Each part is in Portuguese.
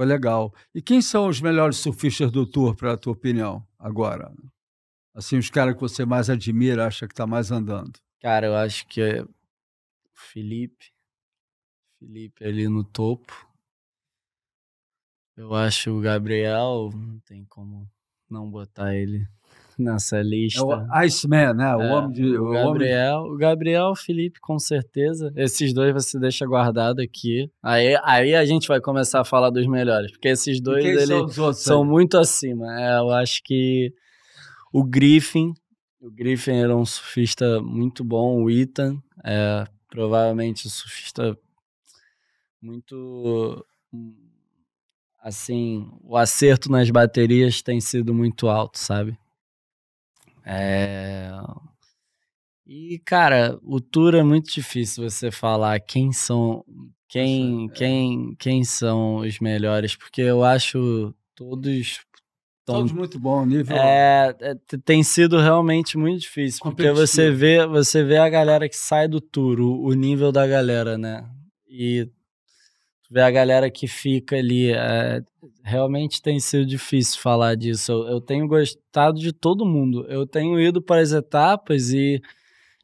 Foi legal. E quem são os melhores surfistas do Tour, para a tua opinião, agora? Assim, os caras que você mais admira, acha que está mais andando? Cara, eu acho que é eh, o Felipe. Felipe ali no topo. Eu acho o Gabriel, não tem como não botar ele nessa lista. É o Iceman, né? O é, homem de. O, Gabriel. Homem... O Gabriel, Felipe, com certeza. Esses dois você deixa guardado aqui. Aí, aí a gente vai começar a falar dos melhores, porque esses dois eles são, outros, são muito acima. É, eu acho que o Griffin. O Griffin era um surfista muito bom, o Ethan. É, provavelmente um surfista muito assim, o acerto nas baterias tem sido muito alto, sabe? É... E, cara, o tour é muito difícil você falar quem são. Quem, é. quem, quem são os melhores, porque eu acho todos Tão, todos muito bom nível. É, é, tem sido realmente muito difícil, porque você vê, você vê a galera que sai do tour, o, o nível da galera, né? E ver a galera que fica ali. É, realmente tem sido difícil falar disso. Eu, eu, tenho gostado de todo mundo. Eu tenho ido para as etapas e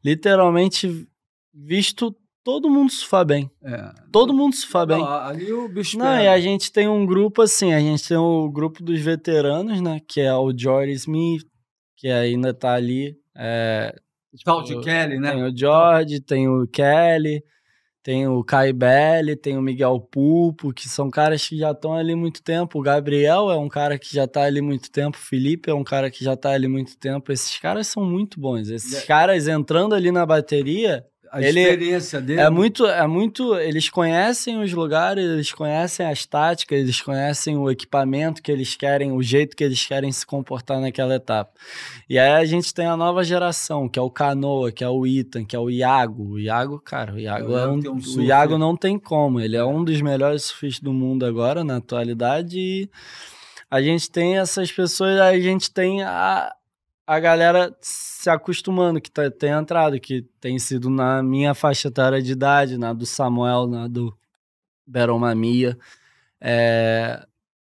literalmente visto todo mundo surfar bem. É. Todo mundo surfar bem. Não, ali o bicho Não, e a gente tem um grupo assim, a gente tem o grupo dos veteranos, né? Que é o George Smith, que ainda está ali. É, tipo, Tal de Kelly, né? Tem o George, tem o Kelly. Tem o Caibelli, tem o Miguel Pulpo, que são caras que já estão ali muito tempo. O Gabriel é um cara que já está ali muito tempo. O Felipe é um cara que já está ali muito tempo. Esses caras são muito bons. Esses é. caras entrando ali na bateria, a ele, experiência dele. É muito, é muito. Eles conhecem os lugares, eles conhecem as táticas, eles conhecem o equipamento que eles querem, o jeito que eles querem se comportar naquela etapa. E aí a gente tem a nova geração, que é o Canoa, que é o Itan, que é o Iago. O Iago, cara, o Iago, é um, um o Iago né? não tem como. Ele é um dos melhores surfistas do mundo agora, na atualidade. E a gente tem essas pessoas, a gente tem a, a galera se acostumando, que tá, tem entrado, que tem sido na minha faixa etária de idade, na do Samuel, na do Beromamia é,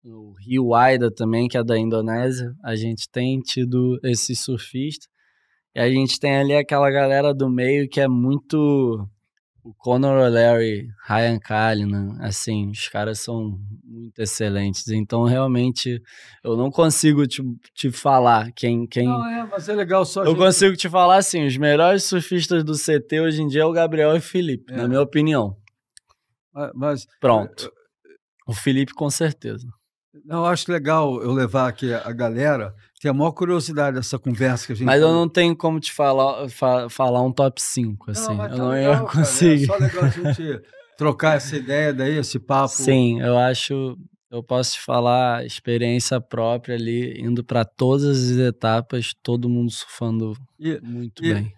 o Rio Aida também, que é da Indonésia. A gente tem tido esse surfista E a gente tem ali aquela galera do meio que é muito o Conor O'Leary, Ryan Kalin, assim, os caras são muito excelentes. Então, realmente, eu não consigo te, te falar quem, quem. Não, é, mas é legal só. Eu gente... consigo te falar assim: os melhores surfistas do CT hoje em dia é o Gabriel e o Felipe, é. na minha opinião. Mas. É, Pronto. É, o Felipe, com certeza. Não, acho legal eu levar aqui a galera. Tem é a maior curiosidade dessa conversa que a gente. Mas eu não tenho como te falar, fa falar um top 5, assim. Tá não, tá eu não legal, ia conseguir. Cara, é só legal a gente trocar essa ideia daí, esse papo. Sim, eu acho, eu posso te falar experiência própria ali, indo para todas as etapas, todo mundo surfando e, muito e, bem.